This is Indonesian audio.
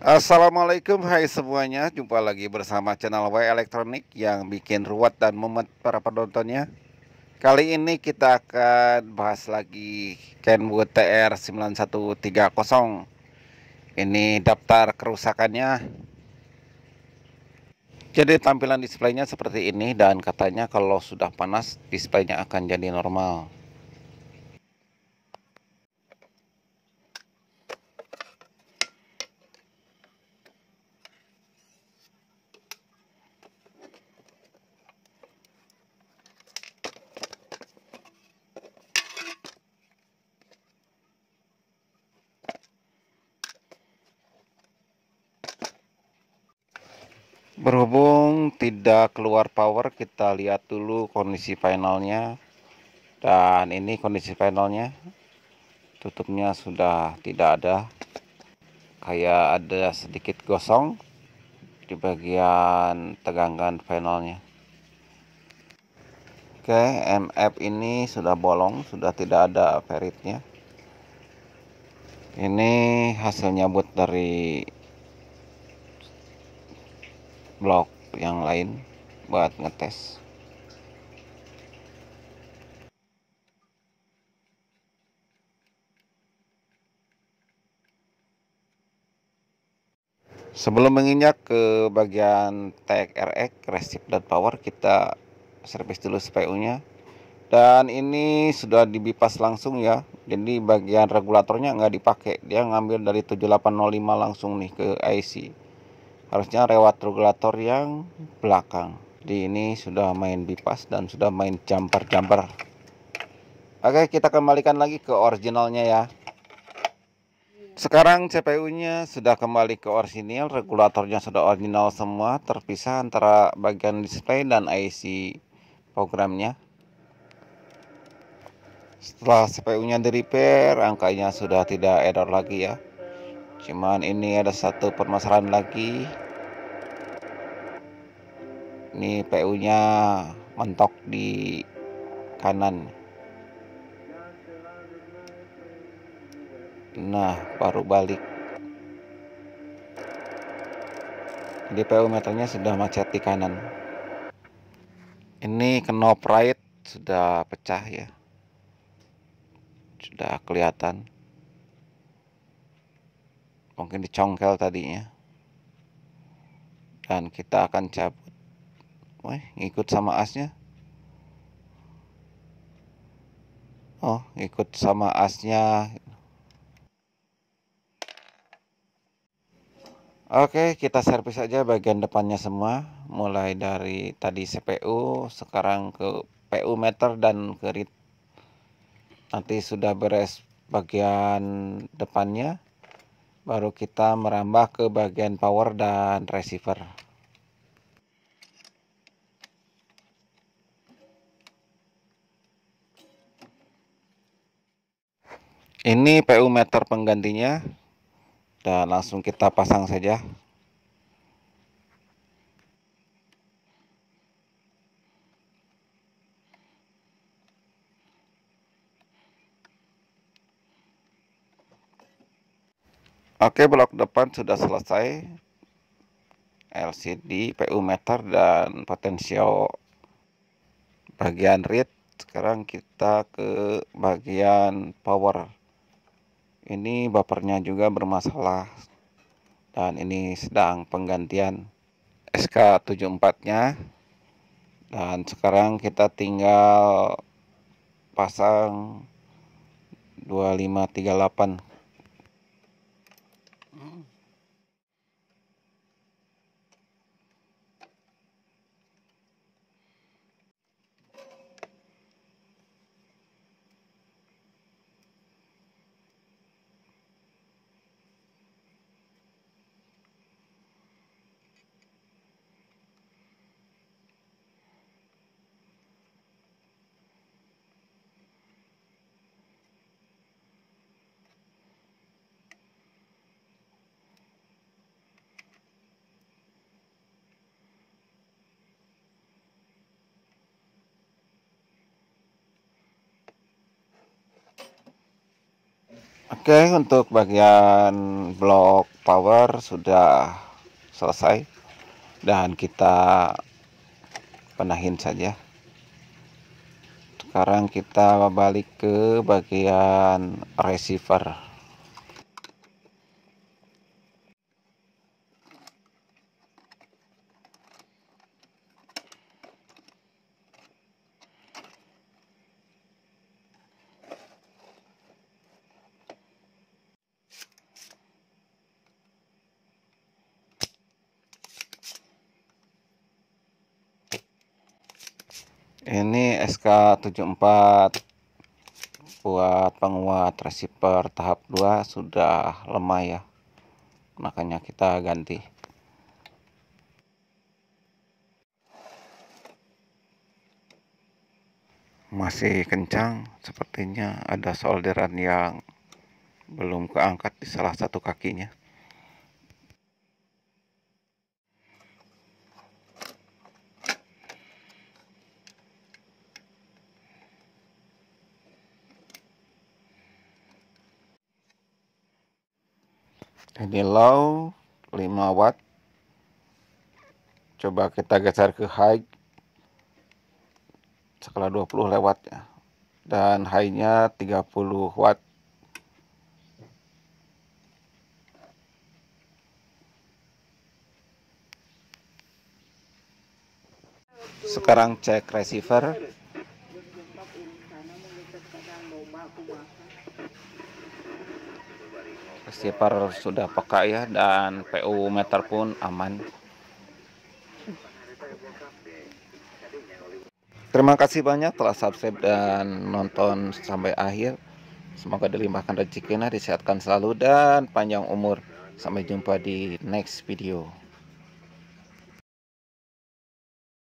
Assalamualaikum hai semuanya Jumpa lagi bersama channel W Elektronik Yang bikin ruwet dan memet para penontonnya Kali ini kita akan bahas lagi Kenwood TR9130 Ini daftar kerusakannya Jadi tampilan displaynya seperti ini Dan katanya kalau sudah panas Displaynya akan jadi normal berhubung tidak keluar power kita lihat dulu kondisi finalnya dan ini kondisi finalnya tutupnya sudah tidak ada kayak ada sedikit gosong di bagian tegangan finalnya oke MF ini sudah bolong sudah tidak ada feritnya. ini hasil nyabut dari blok yang lain buat ngetes sebelum menginjak ke bagian tag RX resip dan power kita service dulu CPU nya dan ini sudah dibipas langsung ya jadi bagian regulatornya nggak dipakai dia ngambil dari 7805 langsung nih ke IC harusnya lewat regulator yang belakang di ini sudah main bypass dan sudah main jumper-jumper oke kita kembalikan lagi ke originalnya ya sekarang CPU nya sudah kembali ke orisinil regulatornya sudah original semua terpisah antara bagian display dan IC programnya setelah CPU nya di repair angkanya sudah tidak error lagi ya cuman ini ada satu permasalahan lagi ini PU nya mentok di kanan nah baru balik jadi PU meternya sudah macet di kanan ini knob right sudah pecah ya sudah kelihatan mungkin dicongkel tadinya dan kita akan cabut Wah, ngikut sama asnya oh ikut sama asnya Oke, kita servis aja bagian depannya semua, mulai dari tadi CPU, sekarang ke PU meter dan ke Nanti sudah beres bagian depannya, baru kita merambah ke bagian power dan receiver ini PU meter penggantinya dan langsung kita pasang saja Oke blok depan sudah selesai LCD PU meter dan potensio bagian read sekarang kita ke bagian power ini bapernya juga bermasalah dan ini sedang penggantian SK74 nya dan sekarang kita tinggal pasang 2538 Oke, okay, untuk bagian blok power sudah selesai dan kita penahin saja. Sekarang kita balik ke bagian receiver. ini SK 74 buat penguat receiver tahap 2 sudah lemah ya makanya kita ganti masih kencang sepertinya ada solderan yang belum keangkat di salah satu kakinya Ini low 5 watt. Coba kita geser ke high skala 20 lewat ya. Dan high-nya 30 watt. Sekarang cek receiver. Stiper sudah peka ya dan PU meter pun aman. Terima kasih banyak telah subscribe dan nonton sampai akhir. Semoga dilimpahkan rezekinya, disehatkan selalu dan panjang umur. Sampai jumpa di next video.